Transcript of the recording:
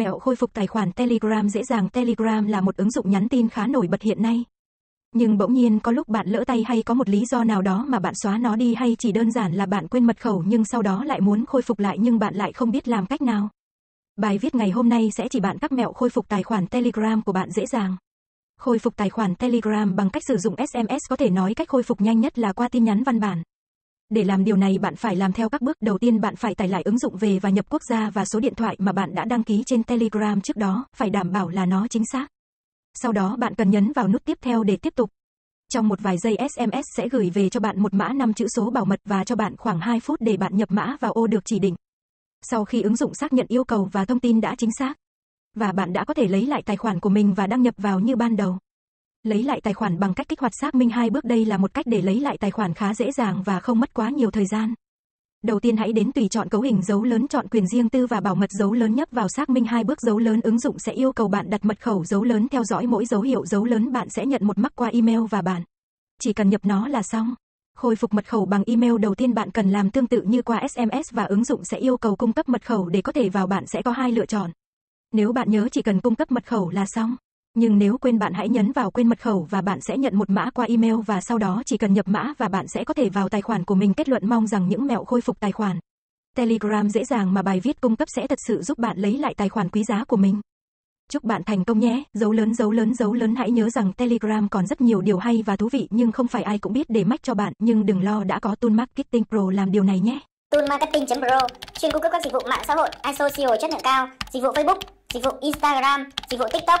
Mẹo khôi phục tài khoản Telegram dễ dàng Telegram là một ứng dụng nhắn tin khá nổi bật hiện nay. Nhưng bỗng nhiên có lúc bạn lỡ tay hay có một lý do nào đó mà bạn xóa nó đi hay chỉ đơn giản là bạn quên mật khẩu nhưng sau đó lại muốn khôi phục lại nhưng bạn lại không biết làm cách nào. Bài viết ngày hôm nay sẽ chỉ bạn các mẹo khôi phục tài khoản Telegram của bạn dễ dàng. Khôi phục tài khoản Telegram bằng cách sử dụng SMS có thể nói cách khôi phục nhanh nhất là qua tin nhắn văn bản. Để làm điều này bạn phải làm theo các bước. Đầu tiên bạn phải tải lại ứng dụng về và nhập quốc gia và số điện thoại mà bạn đã đăng ký trên Telegram trước đó, phải đảm bảo là nó chính xác. Sau đó bạn cần nhấn vào nút tiếp theo để tiếp tục. Trong một vài giây SMS sẽ gửi về cho bạn một mã 5 chữ số bảo mật và cho bạn khoảng 2 phút để bạn nhập mã vào ô được chỉ định. Sau khi ứng dụng xác nhận yêu cầu và thông tin đã chính xác, và bạn đã có thể lấy lại tài khoản của mình và đăng nhập vào như ban đầu. Lấy lại tài khoản bằng cách kích hoạt xác minh hai bước đây là một cách để lấy lại tài khoản khá dễ dàng và không mất quá nhiều thời gian. Đầu tiên hãy đến tùy chọn cấu hình dấu lớn chọn quyền riêng tư và bảo mật dấu lớn nhấp vào xác minh hai bước dấu lớn ứng dụng sẽ yêu cầu bạn đặt mật khẩu dấu lớn theo dõi mỗi dấu hiệu dấu lớn bạn sẽ nhận một mắc qua email và bạn chỉ cần nhập nó là xong. Khôi phục mật khẩu bằng email đầu tiên bạn cần làm tương tự như qua SMS và ứng dụng sẽ yêu cầu cung cấp mật khẩu để có thể vào bạn sẽ có hai lựa chọn. Nếu bạn nhớ chỉ cần cung cấp mật khẩu là xong. Nhưng nếu quên bạn hãy nhấn vào quên mật khẩu và bạn sẽ nhận một mã qua email và sau đó chỉ cần nhập mã và bạn sẽ có thể vào tài khoản của mình kết luận mong rằng những mẹo khôi phục tài khoản. Telegram dễ dàng mà bài viết cung cấp sẽ thật sự giúp bạn lấy lại tài khoản quý giá của mình. Chúc bạn thành công nhé, dấu lớn dấu lớn dấu lớn hãy nhớ rằng Telegram còn rất nhiều điều hay và thú vị nhưng không phải ai cũng biết để mách cho bạn nhưng đừng lo đã có Tool Marketing Pro làm điều này nhé. Tool Marketing Pro chuyên cung cấp các dịch vụ mạng xã hội, iso seo chất lượng cao, dịch vụ Facebook, dịch vụ Instagram, dịch vụ TikTok,